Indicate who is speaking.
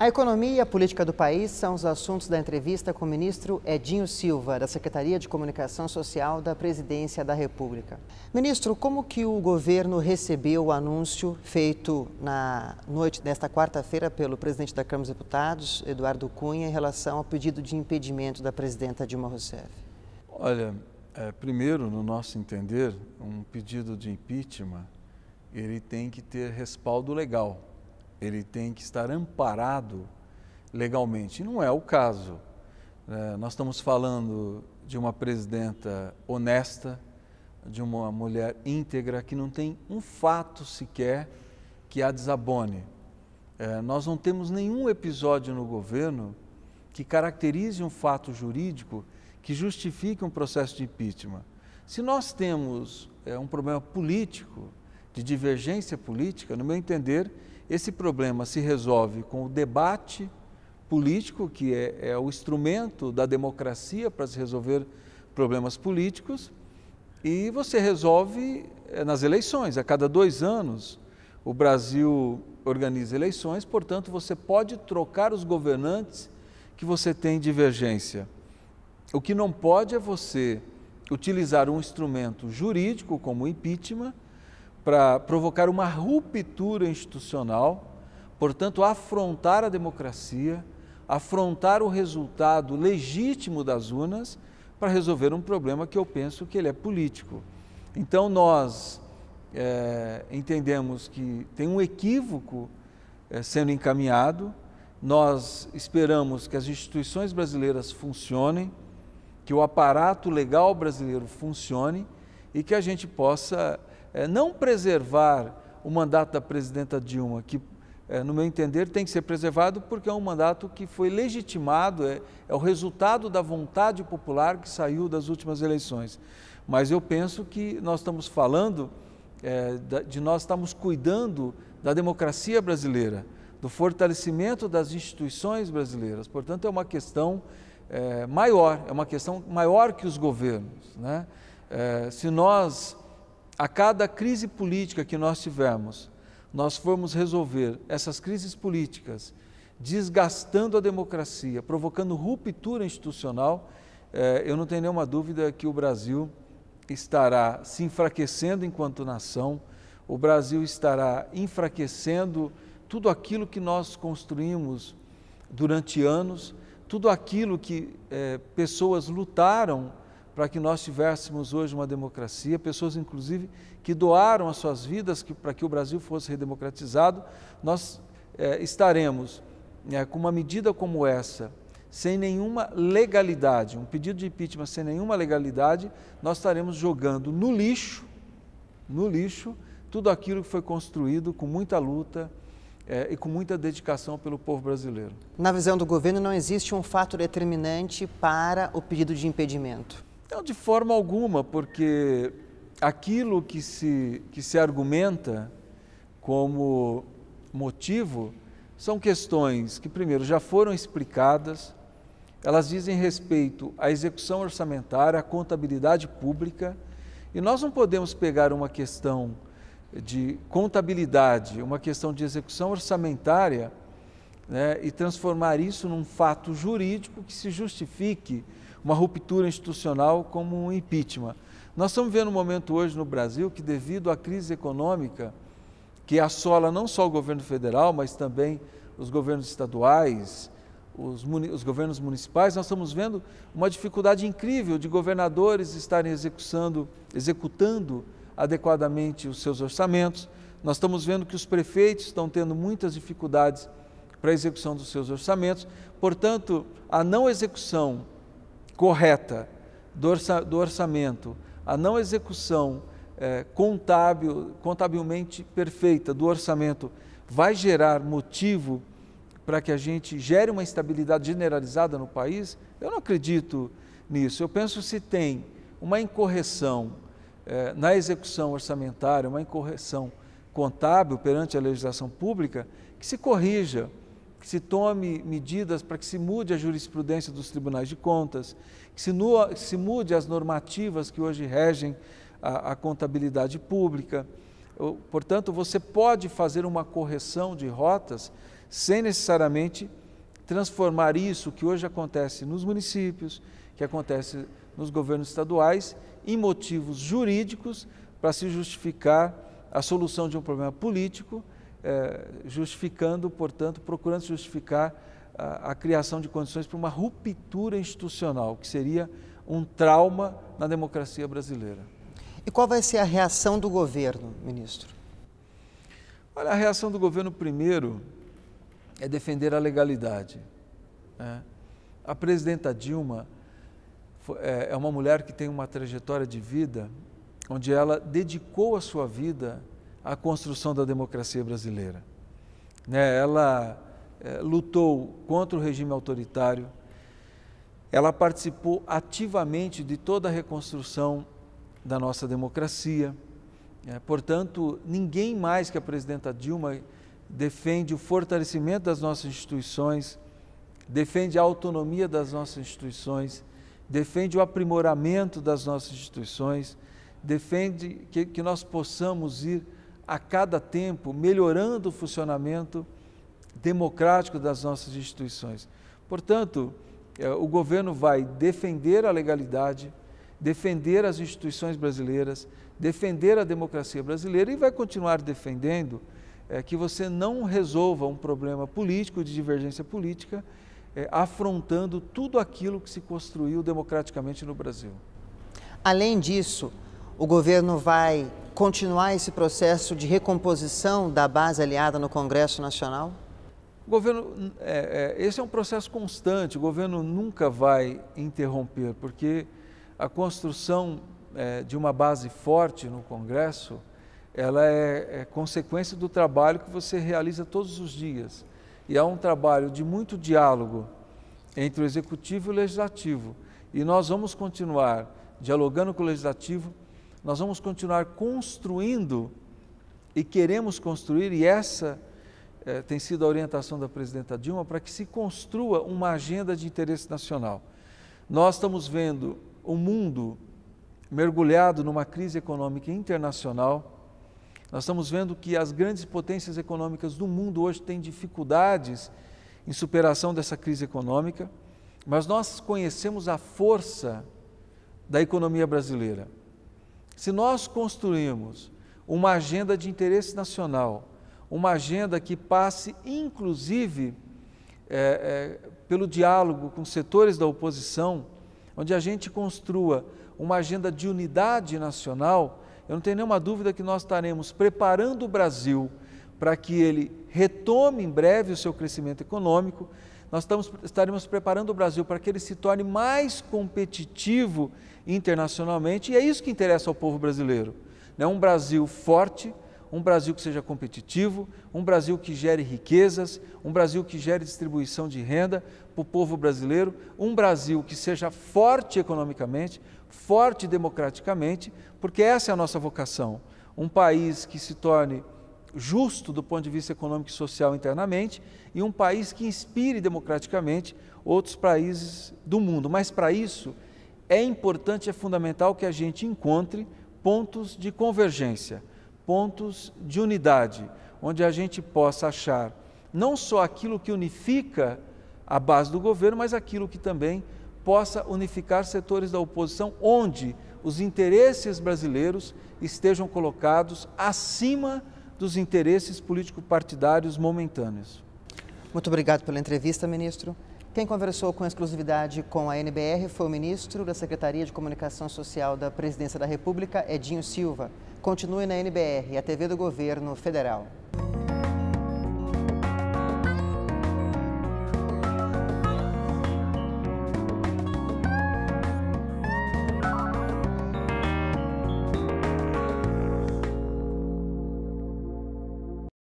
Speaker 1: A economia e a política do país são os assuntos da entrevista com o ministro Edinho Silva, da Secretaria de Comunicação Social da Presidência da República. Ministro, como que o governo recebeu o anúncio feito na noite desta quarta-feira pelo presidente da Câmara dos Deputados, Eduardo Cunha, em relação ao pedido de impedimento da presidenta Dilma Rousseff?
Speaker 2: Olha, é, primeiro, no nosso entender, um pedido de impeachment, ele tem que ter respaldo legal ele tem que estar amparado legalmente. Não é o caso. É, nós estamos falando de uma presidenta honesta, de uma mulher íntegra, que não tem um fato sequer que a desabone. É, nós não temos nenhum episódio no governo que caracterize um fato jurídico que justifique um processo de impeachment. Se nós temos é, um problema político, de divergência política, no meu entender, esse problema se resolve com o debate político, que é, é o instrumento da democracia para se resolver problemas políticos, e você resolve eh, nas eleições. A cada dois anos, o Brasil organiza eleições, portanto, você pode trocar os governantes que você tem divergência. O que não pode é você utilizar um instrumento jurídico como impeachment para provocar uma ruptura institucional, portanto, afrontar a democracia, afrontar o resultado legítimo das urnas para resolver um problema que eu penso que ele é político. Então, nós é, entendemos que tem um equívoco é, sendo encaminhado, nós esperamos que as instituições brasileiras funcionem, que o aparato legal brasileiro funcione e que a gente possa é, não preservar o mandato da presidenta Dilma, que, é, no meu entender, tem que ser preservado porque é um mandato que foi legitimado, é, é o resultado da vontade popular que saiu das últimas eleições. Mas eu penso que nós estamos falando eh, de nós estamos cuidando da democracia brasileira, do fortalecimento das instituições brasileiras. Portanto, é uma questão maior, é uma questão maior que os governos. Né? É, se nós, a cada crise política que nós tivermos, nós formos resolver essas crises políticas, desgastando a democracia, provocando ruptura institucional, é, eu não tenho nenhuma dúvida que o Brasil estará se enfraquecendo enquanto nação, o Brasil estará enfraquecendo tudo aquilo que nós construímos durante anos, tudo aquilo que é, pessoas lutaram para que nós tivéssemos hoje uma democracia, pessoas inclusive que doaram as suas vidas para que o Brasil fosse redemocratizado, nós é, estaremos é, com uma medida como essa, sem nenhuma legalidade, um pedido de impeachment sem nenhuma legalidade, nós estaremos jogando no lixo, no lixo, tudo aquilo que foi construído com muita luta, é, e com muita dedicação pelo povo brasileiro.
Speaker 1: Na visão do governo, não existe um fato determinante para o pedido de impedimento
Speaker 2: então de forma alguma, porque aquilo que se, que se argumenta como motivo são questões que, primeiro, já foram explicadas, elas dizem respeito à execução orçamentária, à contabilidade pública, e nós não podemos pegar uma questão de contabilidade, uma questão de execução orçamentária, né, e transformar isso num fato jurídico que se justifique uma ruptura institucional como um impeachment. Nós estamos vendo um momento hoje no Brasil que, devido à crise econômica que assola não só o governo federal, mas também os governos estaduais, os, os, governos municipais, nós estamos vendo uma dificuldade incrível de governadores estarem executando adequadamente os seus orçamentos. Nós estamos vendo que os prefeitos estão tendo muitas dificuldades para a execução dos seus orçamentos. Portanto, a não execução correta do orçamento, a não execução é, contábil, contabilmente perfeita do orçamento vai gerar motivo para que a gente gere uma instabilidade generalizada no país? Eu não acredito nisso. Eu penso se tem uma incorreção é, na execução orçamentária, uma incorreção contábil perante a legislação pública, que se corrija que se tome medidas para que se mude a jurisprudência dos tribunais de contas, que se, nua, se mude as normativas que hoje regem a, a contabilidade pública. Portanto, você pode fazer uma correção de rotas sem necessariamente transformar isso que hoje acontece nos municípios, que acontece nos governos estaduais, em motivos jurídicos para se justificar a solução de um problema político eh, justificando, portanto, procurando justificar a, a criação de condições para uma ruptura institucional, que seria um trauma na democracia brasileira. E qual vai ser a reação do governo, ministro? Olha, a reação do governo, primeiro, é defender a legalidade. Né? A presidenta Dilma é, é uma mulher que tem uma trajetória de vida onde ela dedicou a sua vida a construção da democracia brasileira. Né? Ela é, lutou contra o regime autoritário, ela participou ativamente de toda a reconstrução da nossa democracia. É, portanto, ninguém mais que a presidenta Dilma defende o fortalecimento das nossas instituições, defende a autonomia das nossas instituições, defende o aprimoramento das nossas instituições, defende que, que nós possamos ir a cada tempo, melhorando o funcionamento democrático das nossas instituições. Portanto, é, o governo vai defender a legalidade, defender as instituições brasileiras, defender a democracia brasileira e vai continuar defendendo é, que você não resolva um problema político, de divergência política, é, afrontando tudo aquilo que se construiu democraticamente no Brasil.
Speaker 1: Além disso, o governo vai continuar esse processo de recomposição da base aliada no Congresso Nacional?
Speaker 2: O governo, é, é, esse é um processo constante, o governo nunca vai interromper, porque a construção é, de uma base forte no Congresso, ela é, é consequência do trabalho que você realiza todos os dias. E há um trabalho de muito diálogo entre o Executivo e o Legislativo. E nós vamos continuar dialogando com o Legislativo, nós vamos continuar construindo e queremos construir, e essa eh, tem sido a orientação da presidenta Dilma, para que se construa uma agenda de interesse nacional. Nós estamos vendo o mundo mergulhado numa crise econômica internacional. Nós estamos vendo que as grandes potências econômicas do mundo hoje têm dificuldades em superação dessa crise econômica, mas nós conhecemos a força da economia brasileira. Se nós construirmos uma agenda de interesse nacional, uma agenda que passe, inclusive, é, é, pelo diálogo com setores da oposição, onde a gente construa uma agenda de unidade nacional, eu não tenho nenhuma dúvida que nós estaremos preparando o Brasil para que ele retome em breve o seu crescimento econômico, nós estamos, estaremos preparando o Brasil para que ele se torne mais competitivo internacionalmente, e é isso que interessa ao povo brasileiro. Né? Um Brasil forte, um Brasil que seja competitivo, um Brasil que gere riquezas, um Brasil que gere distribuição de renda para o povo brasileiro, um Brasil que seja forte economicamente, forte democraticamente, porque essa é a nossa vocação. Um país que se torne justo do ponto de vista econômico e social internamente e um país que inspire democraticamente outros países do mundo. Mas para isso é importante, é fundamental que a gente encontre pontos de convergência, pontos de unidade, onde a gente possa achar não só aquilo que unifica a base do governo, mas aquilo que também possa unificar setores da oposição onde os interesses brasileiros estejam colocados acima dos interesses político-partidários momentâneos. Muito obrigado pela entrevista,
Speaker 1: ministro. Quem conversou com exclusividade com a NBR foi o ministro da Secretaria de Comunicação Social da Presidência da República, Edinho Silva. Continue na NBR, a TV do Governo Federal.